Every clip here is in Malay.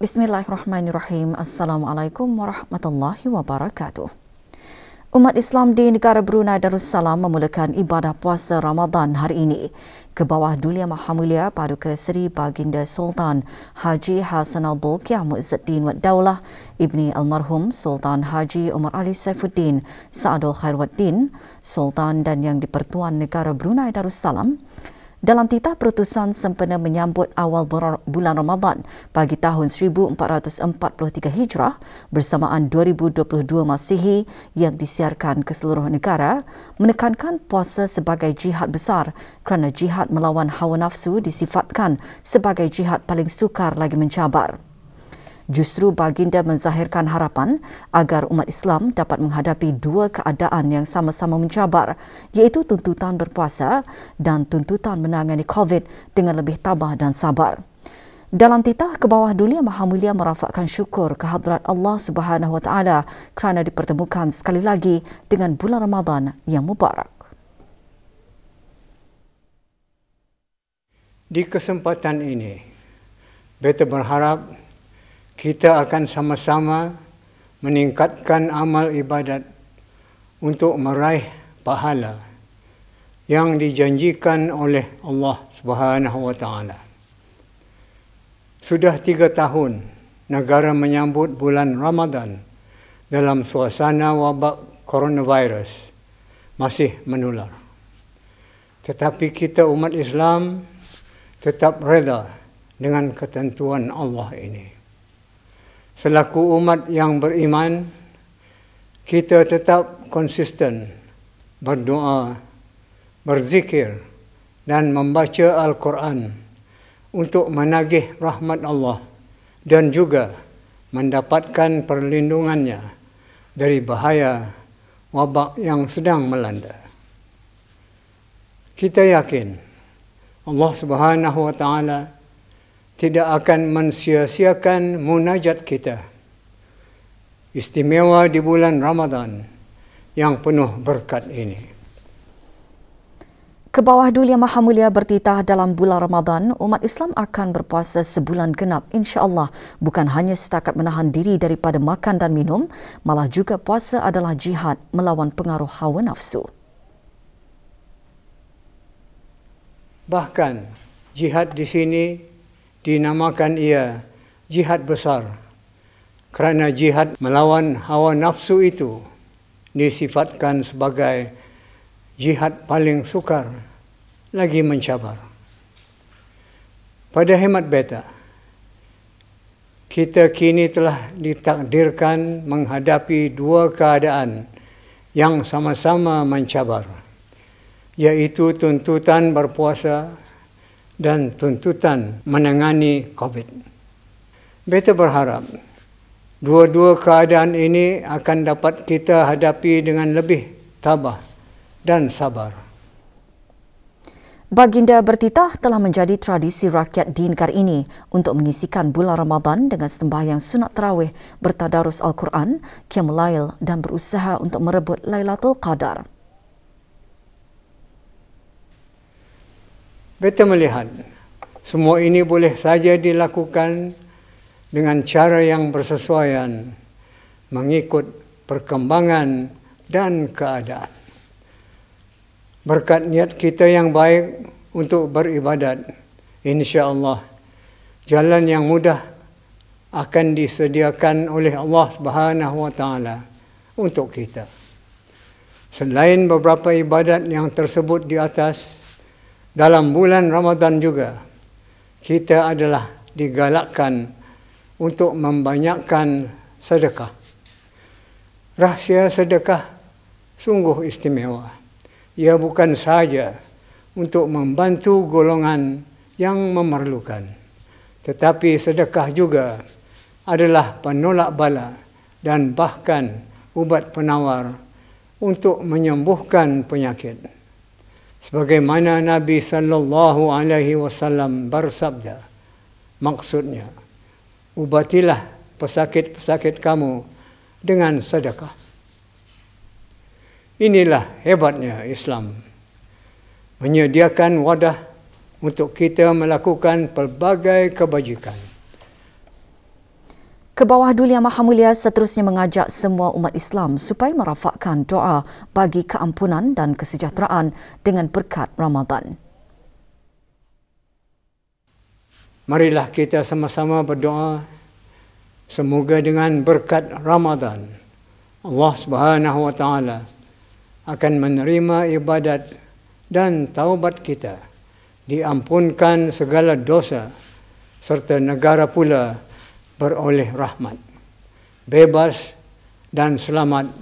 Bismillahirrahmanirrahim. Assalamualaikum warahmatullahi wabarakatuh. Umat Islam di negara Brunei Darussalam memulakan ibadah puasa Ramadan hari ini ke bawah Dulia Maha Mulia Paduka Seri Baginda Sultan Haji Hasan Al-Bulkiah Muizzuddin Wad Daulah Ibni Almarhum Sultan Haji Umar Ali Saifuddin Saadul Khairuddin Sultan dan Yang Dipertuan Negara Brunei Darussalam dalam titah perutusan sempena menyambut awal bulan Ramadan bagi tahun 1443 Hijrah bersamaan 2022 Masihi yang disiarkan ke seluruh negara, menekankan puasa sebagai jihad besar kerana jihad melawan hawa nafsu disifatkan sebagai jihad paling sukar lagi mencabar. Justru baginda menzahirkan harapan agar umat Islam dapat menghadapi dua keadaan yang sama-sama mencabar iaitu tuntutan berpuasa dan tuntutan menangani COVID dengan lebih tabah dan sabar. Dalam titah ke bawah dunia Maha Mulia merafakkan syukur kehadrat Allah Subhanahu kerana dipertemukan sekali lagi dengan bulan Ramadan yang mubarak. Di kesempatan ini, beta berharap kita akan sama-sama meningkatkan amal ibadat untuk meraih pahala yang dijanjikan oleh Allah Subhanahu wa taala. Sudah tiga tahun negara menyambut bulan Ramadan dalam suasana wabak coronavirus masih menular. Tetapi kita umat Islam tetap reda dengan ketentuan Allah ini selaku umat yang beriman, kita tetap konsisten berdoa, berzikir dan membaca Al-Quran untuk menagih rahmat Allah dan juga mendapatkan perlindungannya dari bahaya wabak yang sedang melanda. Kita yakin Allah Subhanahu wa taala tidak akan mensia munajat kita. Istimewa di bulan Ramadan yang penuh berkat ini. Kebawah Dulia Maha Mulia bertitah dalam bulan Ramadan, umat Islam akan berpuasa sebulan genap insya-Allah, bukan hanya setakat menahan diri daripada makan dan minum, malah juga puasa adalah jihad melawan pengaruh hawa nafsu. Bahkan jihad di sini dinamakan ia jihad besar kerana jihad melawan hawa nafsu itu disifatkan sebagai jihad paling sukar lagi mencabar pada hemat beta kita kini telah ditakdirkan menghadapi dua keadaan yang sama-sama mencabar iaitu tuntutan berpuasa dan tuntutan menangani COVID. Beta berharap dua-dua keadaan ini akan dapat kita hadapi dengan lebih tabah dan sabar. Baginda bertitah telah menjadi tradisi rakyat di negara ini untuk mengisikan bulan Ramadan dengan sembahyang sunat terawih bertadarus Al-Quran, Qiyamulail dan berusaha untuk merebut Lailatul Qadar. Betul melihat semua ini boleh saja dilakukan dengan cara yang bersesuaian mengikut perkembangan dan keadaan. Berkat niat kita yang baik untuk beribadat, insya Allah jalan yang mudah akan disediakan oleh Allah Subhanahu wa taala untuk kita. Selain beberapa ibadat yang tersebut di atas, dalam bulan Ramadan juga kita adalah digalakkan untuk membanyakkan sedekah. Rahsia sedekah sungguh istimewa. Ia bukan saja untuk membantu golongan yang memerlukan. Tetapi sedekah juga adalah penolak bala dan bahkan ubat penawar untuk menyembuhkan penyakit sebagaimana Nabi sallallahu alaihi wasallam bersabda maksudnya ubatilah pesakit-pesakit kamu dengan sedekah inilah hebatnya Islam menyediakan wadah untuk kita melakukan pelbagai kebajikan Kebawah Dulia Maha Mulia seterusnya mengajak semua umat Islam supaya merafakkan doa bagi keampunan dan kesejahteraan dengan berkat Ramadan. Marilah kita sama-sama berdoa semoga dengan berkat Ramadan Allah Subhanahu wa taala akan menerima ibadat dan taubat kita diampunkan segala dosa serta negara pula beroleh rahmat bebas dan selamat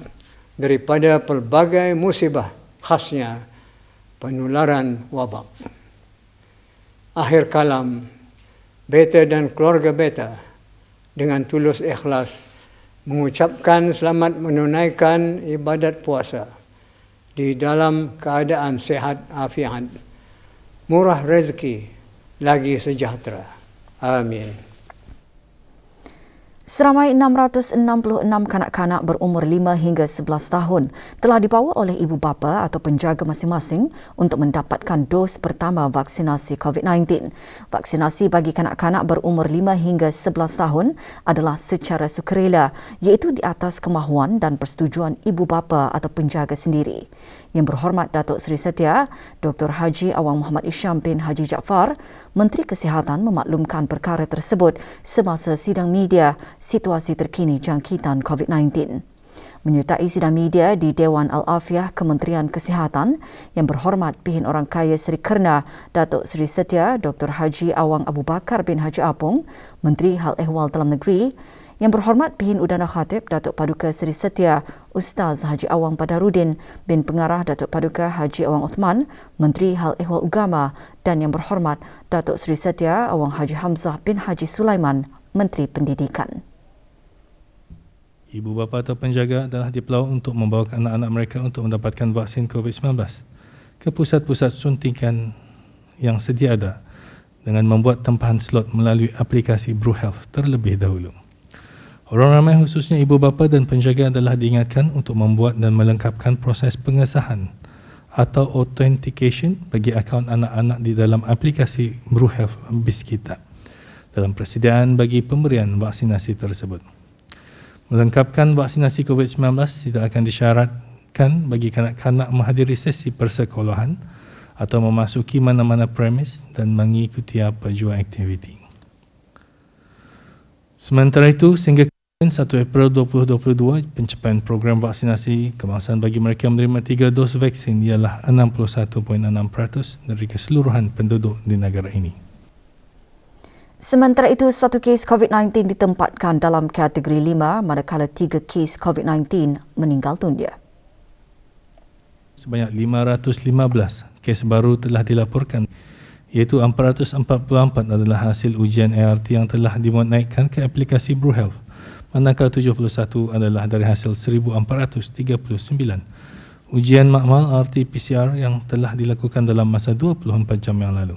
daripada pelbagai musibah khasnya penularan wabak. Akhir kalam, beta dan keluarga beta dengan tulus ikhlas mengucapkan selamat menunaikan ibadat puasa di dalam keadaan sehat afiat, murah rezeki, lagi sejahtera. Amin. Seramai 666 kanak-kanak berumur 5 hingga 11 tahun telah dibawa oleh ibu bapa atau penjaga masing-masing untuk mendapatkan dos pertama vaksinasi COVID-19. Vaksinasi bagi kanak-kanak berumur 5 hingga 11 tahun adalah secara sukarela iaitu di atas kemahuan dan persetujuan ibu bapa atau penjaga sendiri. Yang Berhormat Datuk Seri Setia, Dr. Haji Awang Muhammad Isham bin Haji Jaafar, Menteri Kesihatan memaklumkan perkara tersebut semasa sidang media situasi terkini jangkitan COVID-19. Menyertai sidang media di Dewan Al-Afiah Kementerian Kesihatan, yang berhormat pihin orang kaya Seri Kerna, Datuk Seri Setia, Dr. Haji Awang Abu Bakar bin Haji Apung, Menteri Hal Ehwal Dalam Negeri, yang berhormat Pihin Udana Khatib Datuk Paduka Seri Setia Ustaz Haji Awang Padarudin bin Pengarah Datuk Paduka Haji Awang Uthman Menteri Hal Ehwal Ugama dan yang berhormat Datuk Seri Setia Awang Haji Hamzah bin Haji Sulaiman Menteri Pendidikan. Ibu bapa atau penjaga adalah dipelau untuk membawa anak-anak mereka untuk mendapatkan vaksin COVID-19 ke pusat-pusat suntikan yang sedia ada dengan membuat tempahan slot melalui aplikasi BruHealth terlebih dahulu. Orang ramai khususnya ibu bapa dan penjaga adalah diingatkan untuk membuat dan melengkapkan proses pengesahan atau authentication bagi akaun anak-anak di dalam aplikasi Bruhealth Biskita dalam persediaan bagi pemberian vaksinasi tersebut. Melengkapkan vaksinasi COVID-19 tidak akan disyaratkan bagi kanak-kanak menghadiri sesi persekolahan atau memasuki mana-mana premis dan mengikuti apa jua aktiviti. Sementara itu, sehingga dan 1 April 2022, pencapaian program vaksinasi kemasan bagi mereka yang menerima tiga dos vaksin ialah 61.6% dari keseluruhan penduduk di negara ini. Sementara itu, satu kes COVID-19 ditempatkan dalam kategori 5 manakala tiga kes COVID-19 meninggal dunia. Sebanyak 515 kes baru telah dilaporkan iaitu 444 adalah hasil ujian ART yang telah dimuat naikkan ke aplikasi BruHealth manakala 71 adalah dari hasil 1439 ujian makmal RT-PCR yang telah dilakukan dalam masa 24 jam yang lalu.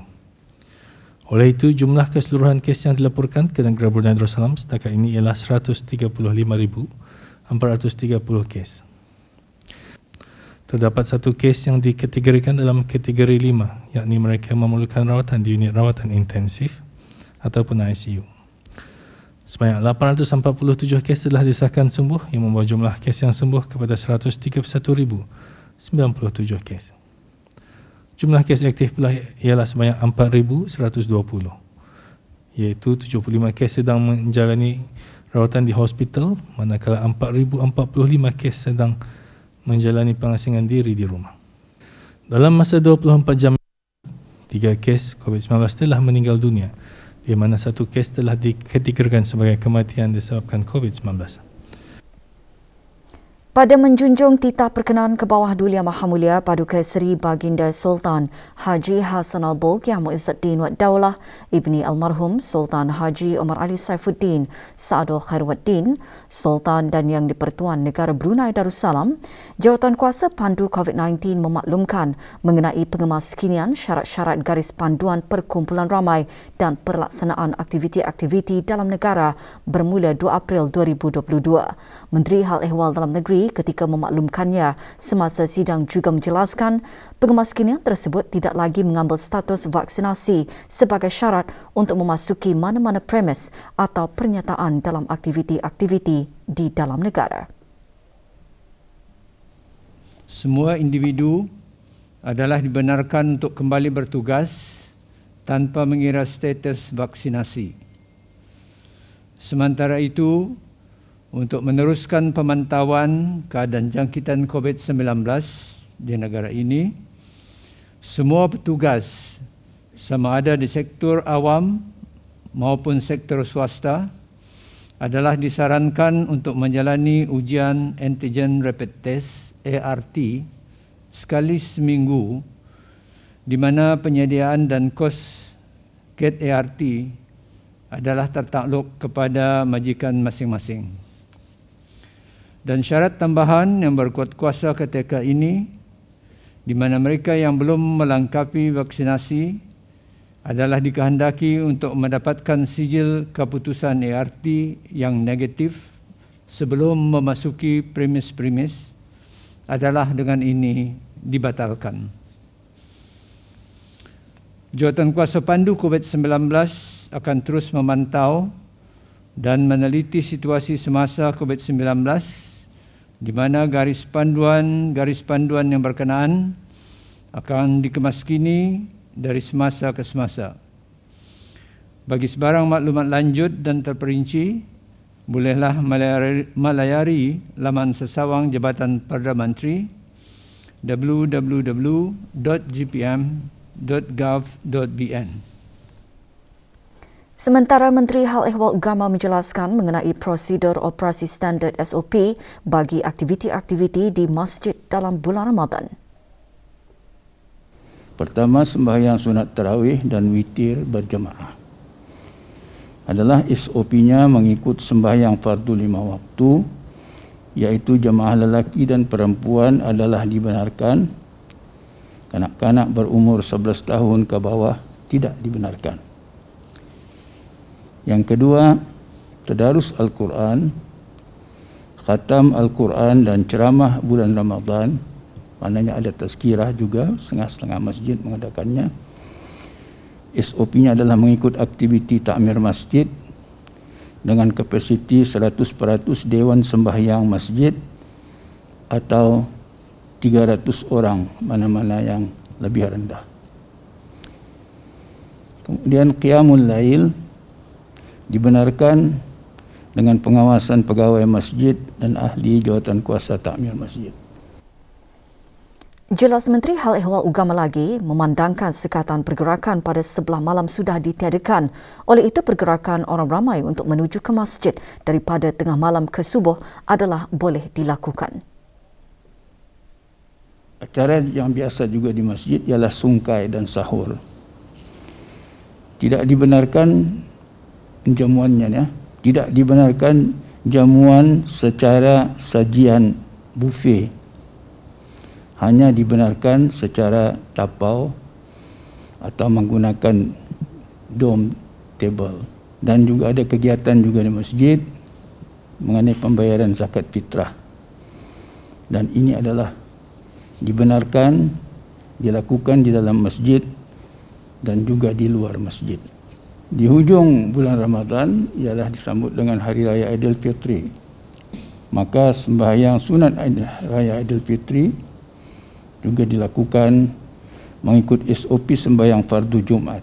Oleh itu, jumlah keseluruhan kes yang dilaporkan ke negara Brunei Darussalam setakat ini ialah 135,430 kes. Terdapat satu kes yang dikategorikan dalam kategori 5, yakni mereka memerlukan rawatan di unit rawatan intensif ataupun ICU. Sebanyak 847 kes telah disahkan sembuh yang membawa jumlah kes yang sembuh kepada 131,097 kes. Jumlah kes aktif pula ialah sebanyak 4,120 iaitu 75 kes sedang menjalani rawatan di hospital manakala 4,045 kes sedang menjalani pengasingan diri di rumah. Dalam masa 24 jam, 3 kes COVID-19 telah meninggal dunia di mana satu kes telah dikategorikan sebagai kematian disebabkan COVID-19. Pada menjunjung titah perkenan ke bawah Duli Yang Maha Mulia Paduka Seri Baginda Sultan Haji Hassan al Bolkiah Yang Muizzuddin Wad Daulah Ibni Almarhum Sultan Haji Omar Ali Saifuddin Sa'adul Khairuddin Sultan dan Yang Dipertuan Negara Brunei Darussalam Jawatan Kuasa Pandu COVID-19 memaklumkan mengenai pengemaskinian syarat-syarat garis panduan perkumpulan ramai dan perlaksanaan aktiviti-aktiviti dalam negara bermula 2 April 2022. Menteri Hal Ehwal Dalam Negeri ketika memaklumkannya semasa sidang juga menjelaskan pengemaskinian tersebut tidak lagi mengambil status vaksinasi sebagai syarat untuk memasuki mana-mana premis atau pernyataan dalam aktiviti-aktiviti di dalam negara. Semua individu adalah dibenarkan untuk kembali bertugas tanpa mengira status vaksinasi. Sementara itu, untuk meneruskan pemantauan keadaan jangkitan COVID-19 di negara ini. Semua petugas sama ada di sektor awam maupun sektor swasta adalah disarankan untuk menjalani ujian antigen rapid test ART sekali seminggu di mana penyediaan dan kos kit ART adalah tertakluk kepada majikan masing-masing. Dan syarat tambahan yang berkuat kuasa ketika ini di mana mereka yang belum melengkapi vaksinasi adalah dikehendaki untuk mendapatkan sijil keputusan ART yang negatif sebelum memasuki premis-premis adalah dengan ini dibatalkan. Jawatan Kuasa Pandu COVID-19 akan terus memantau dan meneliti situasi semasa COVID-19 di mana garis panduan garis panduan yang berkenaan akan dikemaskini dari semasa ke semasa. Bagi sebarang maklumat lanjut dan terperinci, bolehlah melayari laman sesawang Jabatan Perdana Menteri www.gpm.gov.bn. Sementara Menteri Hal Ehwal Gama menjelaskan mengenai prosedur operasi standard SOP bagi aktiviti-aktiviti di masjid dalam bulan Ramadan. Pertama, sembahyang sunat terawih dan witir berjemaah. Adalah SOP-nya mengikut sembahyang fardu lima waktu, iaitu jemaah lelaki dan perempuan adalah dibenarkan, kanak-kanak berumur 11 tahun ke bawah tidak dibenarkan. Yang kedua, tadarus Al-Quran, khatam Al-Quran dan ceramah bulan Ramadhan, Maknanya ada tazkirah juga, setengah-setengah masjid mengadakannya. SOP-nya adalah mengikut aktiviti takmir masjid dengan kapasiti 100% Dewan Sembahyang Masjid atau 300 orang mana-mana yang lebih rendah. Kemudian Qiyamul Lail dibenarkan dengan pengawasan pegawai masjid dan ahli jawatan kuasa takmir masjid. Jelas Menteri Hal Ehwal Ugama lagi memandangkan sekatan pergerakan pada sebelah malam sudah ditiadakan. Oleh itu pergerakan orang ramai untuk menuju ke masjid daripada tengah malam ke subuh adalah boleh dilakukan. Acara yang biasa juga di masjid ialah sungkai dan sahur. Tidak dibenarkan jamuannya ya. Tidak dibenarkan jamuan secara sajian buffet. Hanya dibenarkan secara tapau atau menggunakan dom table. Dan juga ada kegiatan juga di masjid mengenai pembayaran zakat fitrah. Dan ini adalah dibenarkan dilakukan di dalam masjid dan juga di luar masjid di hujung bulan Ramadan ialah disambut dengan Hari Raya Aidilfitri. Maka sembahyang sunat Raya Aidilfitri juga dilakukan mengikut SOP sembahyang fardu Jumat.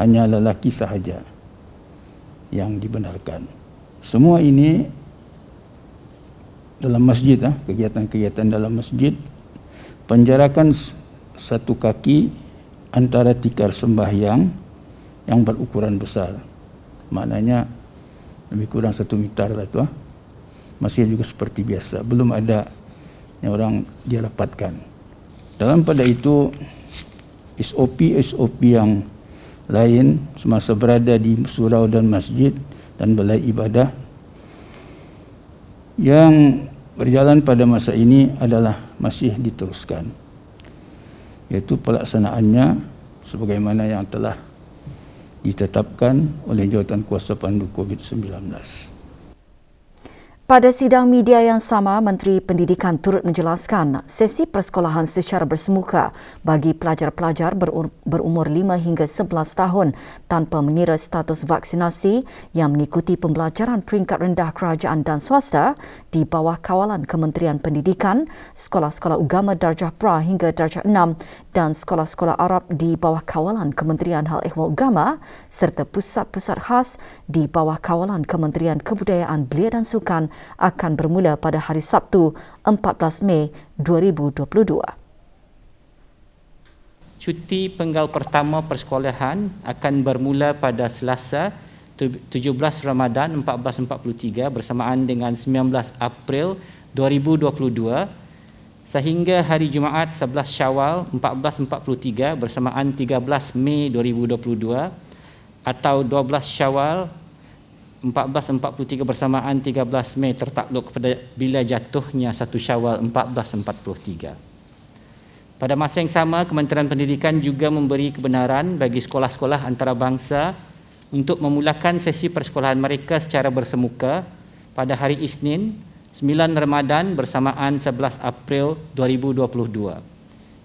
Hanya lelaki sahaja yang dibenarkan. Semua ini dalam masjid, ah, kegiatan-kegiatan dalam masjid, penjarakan satu kaki antara tikar sembahyang yang berukuran besar maknanya lebih kurang satu mitar lah tu ha? masih juga seperti biasa belum ada yang orang dia rapatkan dalam pada itu SOP SOP yang lain semasa berada di surau dan masjid dan belai ibadah yang berjalan pada masa ini adalah masih diteruskan Yaitu pelaksanaannya sebagaimana yang telah ditetapkan oleh jawatan kuasa pandu COVID-19. Pada sidang media yang sama, Menteri Pendidikan turut menjelaskan sesi persekolahan secara bersemuka bagi pelajar-pelajar berumur 5 hingga 11 tahun tanpa mengira status vaksinasi yang mengikuti pembelajaran peringkat rendah kerajaan dan swasta di bawah kawalan Kementerian Pendidikan, sekolah-sekolah agama darjah pra hingga darjah 6 dan sekolah-sekolah Arab di bawah kawalan Kementerian Hal Ehwal Agama serta pusat-pusat khas di bawah kawalan Kementerian Kebudayaan Belia dan Sukan akan bermula pada hari Sabtu 14 Mei 2022. Cuti penggal pertama persekolahan akan bermula pada Selasa 17 Ramadan 1443 bersamaan dengan 19 April 2022 sehingga hari Jumaat 11 Syawal 1443 bersamaan 13 Mei 2022 atau 12 Syawal 1443 bersamaan 13 Mei tertakluk kepada bila jatuhnya satu syawal 1443. Pada masa yang sama, Kementerian Pendidikan juga memberi kebenaran bagi sekolah-sekolah antarabangsa untuk memulakan sesi persekolahan mereka secara bersemuka pada hari Isnin 9 Ramadan bersamaan 11 April 2022.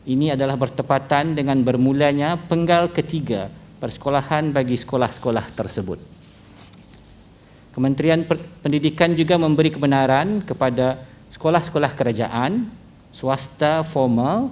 Ini adalah bertepatan dengan bermulanya penggal ketiga persekolahan bagi sekolah-sekolah tersebut. Kementerian Pendidikan juga memberi kebenaran kepada sekolah-sekolah kerajaan, swasta formal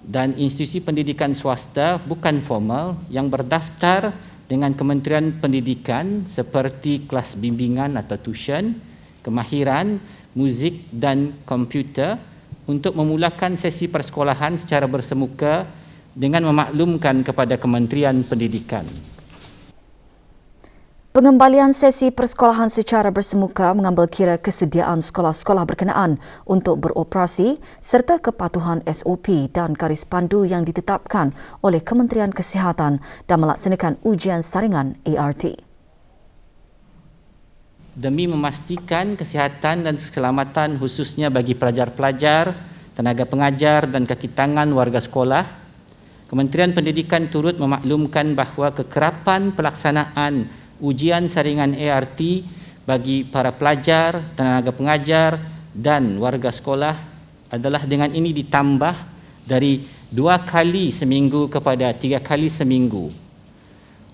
dan institusi pendidikan swasta bukan formal yang berdaftar dengan Kementerian Pendidikan seperti kelas bimbingan atau tuition, kemahiran, muzik dan komputer untuk memulakan sesi persekolahan secara bersemuka dengan memaklumkan kepada Kementerian Pendidikan. Pengembalian sesi persekolahan secara bersemuka mengambil kira kesediaan sekolah-sekolah berkenaan untuk beroperasi serta kepatuhan SOP dan garis pandu yang ditetapkan oleh Kementerian Kesihatan dan melaksanakan ujian saringan ART. Demi memastikan kesihatan dan keselamatan khususnya bagi pelajar-pelajar, tenaga pengajar dan kaki tangan warga sekolah, Kementerian Pendidikan turut memaklumkan bahawa kekerapan pelaksanaan ujian saringan ART bagi para pelajar, tenaga pengajar dan warga sekolah adalah dengan ini ditambah dari dua kali seminggu kepada tiga kali seminggu.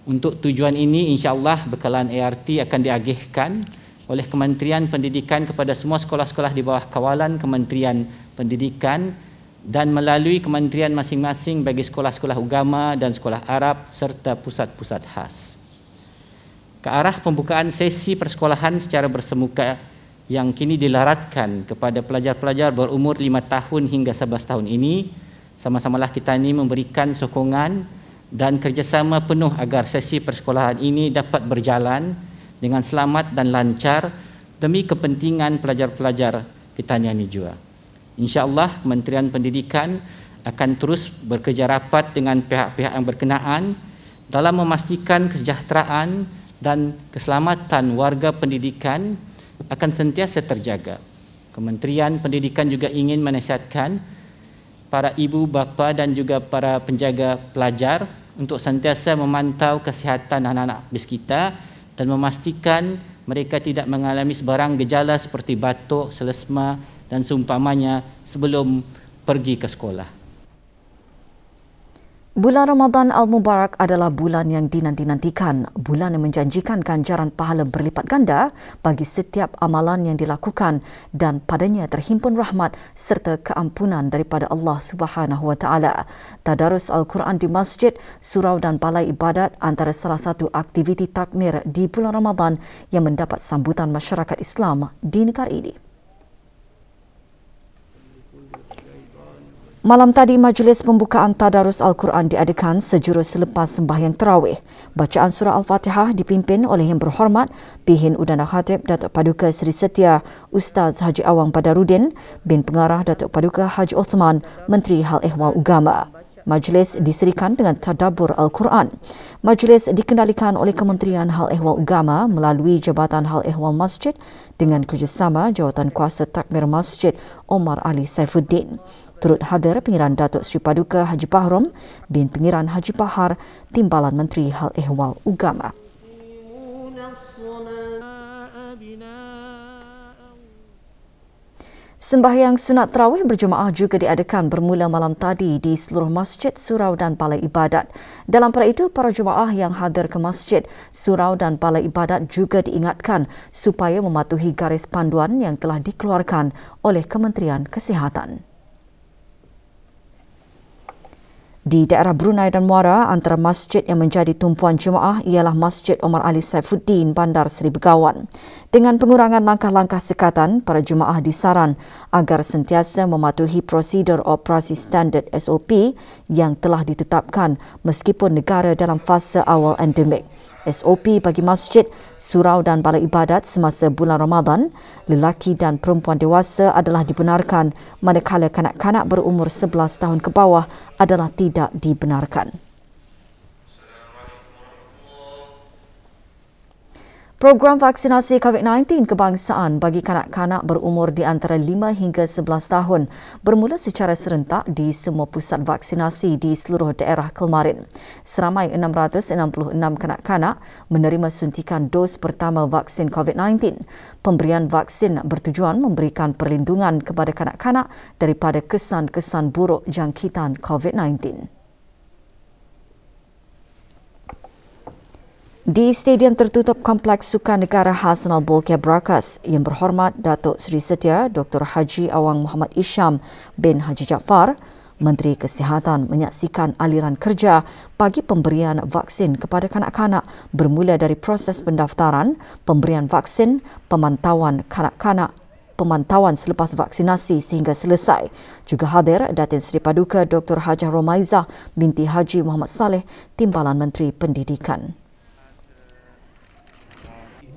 Untuk tujuan ini insyaAllah bekalan ART akan diagihkan oleh Kementerian Pendidikan kepada semua sekolah-sekolah di bawah kawalan Kementerian Pendidikan dan melalui kementerian masing-masing bagi sekolah-sekolah agama dan sekolah Arab serta pusat-pusat khas. -pusat ke arah pembukaan sesi persekolahan secara bersemuka yang kini dilaratkan kepada pelajar-pelajar berumur 5 tahun hingga 11 tahun ini sama-samalah kita ini memberikan sokongan dan kerjasama penuh agar sesi persekolahan ini dapat berjalan dengan selamat dan lancar demi kepentingan pelajar-pelajar kita ini juga. InsyaAllah Kementerian Pendidikan akan terus bekerja rapat dengan pihak-pihak yang berkenaan dalam memastikan kesejahteraan dan keselamatan warga pendidikan akan sentiasa terjaga. Kementerian Pendidikan juga ingin menasihatkan para ibu bapa dan juga para penjaga pelajar untuk sentiasa memantau kesihatan anak-anak bis kita dan memastikan mereka tidak mengalami sebarang gejala seperti batuk, selesma dan seumpamanya sebelum pergi ke sekolah. Bulan Ramadan Al-Mubarak adalah bulan yang dinanti-nantikan, bulan yang menjanjikan ganjaran pahala berlipat ganda bagi setiap amalan yang dilakukan dan padanya terhimpun rahmat serta keampunan daripada Allah Subhanahu Wa Taala. Tadarus Al-Quran di masjid, surau dan balai ibadat antara salah satu aktiviti takmir di bulan Ramadan yang mendapat sambutan masyarakat Islam di negara ini. Malam tadi, majlis pembukaan Tadarus Al-Quran diadakan sejurus selepas sembahyang terawih. Bacaan surah Al-Fatihah dipimpin oleh yang berhormat, Pihin Udana Khatib Datuk Paduka Seri Setia, Ustaz Haji Awang Badarudin, bin pengarah Datuk Paduka Haji Othman, Menteri Hal Ehwal Ugama. Majlis diserikan dengan Tadabur Al-Quran. Majlis dikendalikan oleh Kementerian Hal Ehwal Ugama melalui Jabatan Hal Ehwal Masjid dengan kerjasama jawatan kuasa takmir masjid Omar Ali Saifuddin turut hadir Pengiran Datuk Seri Paduka Haji Pahrom bin Pengiran Haji Pahar Timbalan Menteri Hal Ehwal Ugama. Sembahyang sunat terawih berjemaah juga diadakan bermula malam tadi di seluruh masjid, surau dan balai ibadat. Dalam pada itu, para jemaah yang hadir ke masjid, surau dan balai ibadat juga diingatkan supaya mematuhi garis panduan yang telah dikeluarkan oleh Kementerian Kesihatan. Di daerah Brunei dan Muara, antara masjid yang menjadi tumpuan jemaah ialah Masjid Omar Ali Saifuddin, Bandar Seri Begawan. Dengan pengurangan langkah-langkah sekatan, para jemaah disaran agar sentiasa mematuhi prosedur operasi standard SOP yang telah ditetapkan meskipun negara dalam fasa awal endemik. SOP bagi masjid, surau dan balai ibadat semasa bulan Ramadan, lelaki dan perempuan dewasa adalah dibenarkan, manakala kanak-kanak berumur 11 tahun ke bawah adalah tidak dibenarkan. Program vaksinasi COVID-19 kebangsaan bagi kanak-kanak berumur di antara 5 hingga 11 tahun bermula secara serentak di semua pusat vaksinasi di seluruh daerah kemarin. Seramai 666 kanak-kanak menerima suntikan dos pertama vaksin COVID-19. Pemberian vaksin bertujuan memberikan perlindungan kepada kanak-kanak daripada kesan-kesan buruk jangkitan COVID-19. di Stadium Tertutup Kompleks Sukan Negara Hasanal Bolkiah Brakas yang berhormat Datuk Seri Setia Dr. Haji Awang Muhammad Isham bin Haji Jaafar, Menteri Kesihatan menyaksikan aliran kerja bagi pemberian vaksin kepada kanak-kanak bermula dari proses pendaftaran, pemberian vaksin, pemantauan kanak-kanak pemantauan selepas vaksinasi sehingga selesai. Juga hadir Datin Seri Paduka Dr. Hajah Romaiza binti Haji Muhammad Saleh, Timbalan Menteri Pendidikan.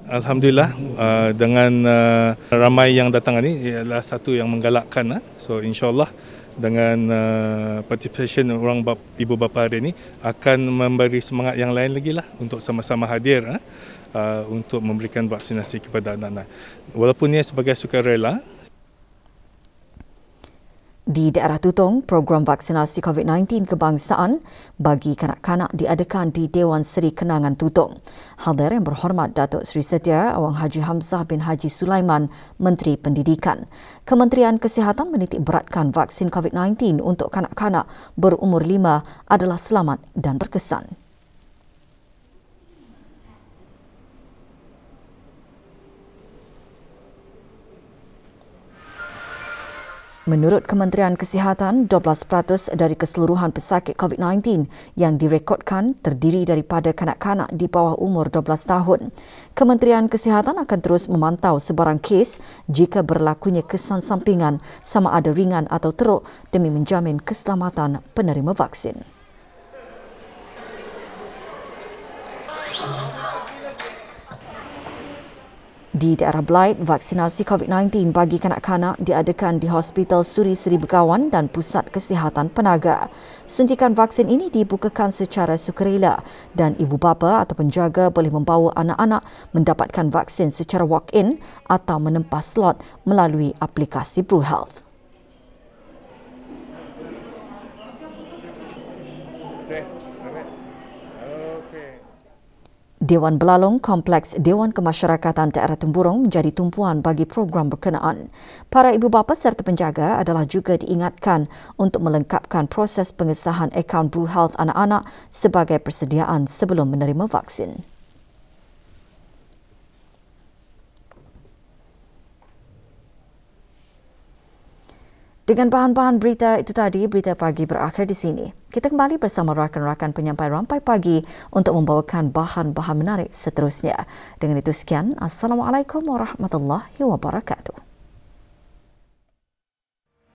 Alhamdulillah uh, dengan uh, ramai yang datang ini adalah satu yang menggalakkan. Uh. So insyaAllah dengan uh, participation orang bap, ibu bapa hari ini akan memberi semangat yang lain lagi lah untuk sama-sama hadir uh, uh, untuk memberikan vaksinasi kepada anak-anak. Walaupun ia sebagai sukarela, di daerah Tutong, program vaksinasi COVID-19 kebangsaan bagi kanak-kanak diadakan di Dewan Seri Kenangan Tutong. Hadir yang berhormat Datuk Seri Setia Awang Haji Hamzah bin Haji Sulaiman, Menteri Pendidikan. Kementerian Kesihatan menitik beratkan vaksin COVID-19 untuk kanak-kanak berumur lima adalah selamat dan berkesan. Menurut Kementerian Kesihatan, 12% dari keseluruhan pesakit COVID-19 yang direkodkan terdiri daripada kanak-kanak di bawah umur 12 tahun. Kementerian Kesihatan akan terus memantau sebarang kes jika berlakunya kesan sampingan sama ada ringan atau teruk demi menjamin keselamatan penerima vaksin. Di daerah Blight, vaksinasi COVID-19 bagi kanak-kanak diadakan di Hospital Suri Seri Begawan dan Pusat Kesihatan Penaga. Suntikan vaksin ini dibukakan secara sukarela dan ibu bapa atau penjaga boleh membawa anak-anak mendapatkan vaksin secara walk-in atau menempah slot melalui aplikasi Blue Health. Dewan Belalong Kompleks Dewan Kemasyarakatan Daerah Temburong menjadi tumpuan bagi program berkenaan. Para ibu bapa serta penjaga adalah juga diingatkan untuk melengkapkan proses pengesahan akaun Blue Health anak-anak sebagai persediaan sebelum menerima vaksin. Dengan bahan-bahan berita itu tadi, berita pagi berakhir di sini. Kita kembali bersama rakan-rakan penyampai rampai pagi untuk membawakan bahan-bahan menarik seterusnya. Dengan itu sekian, Assalamualaikum warahmatullahi wabarakatuh.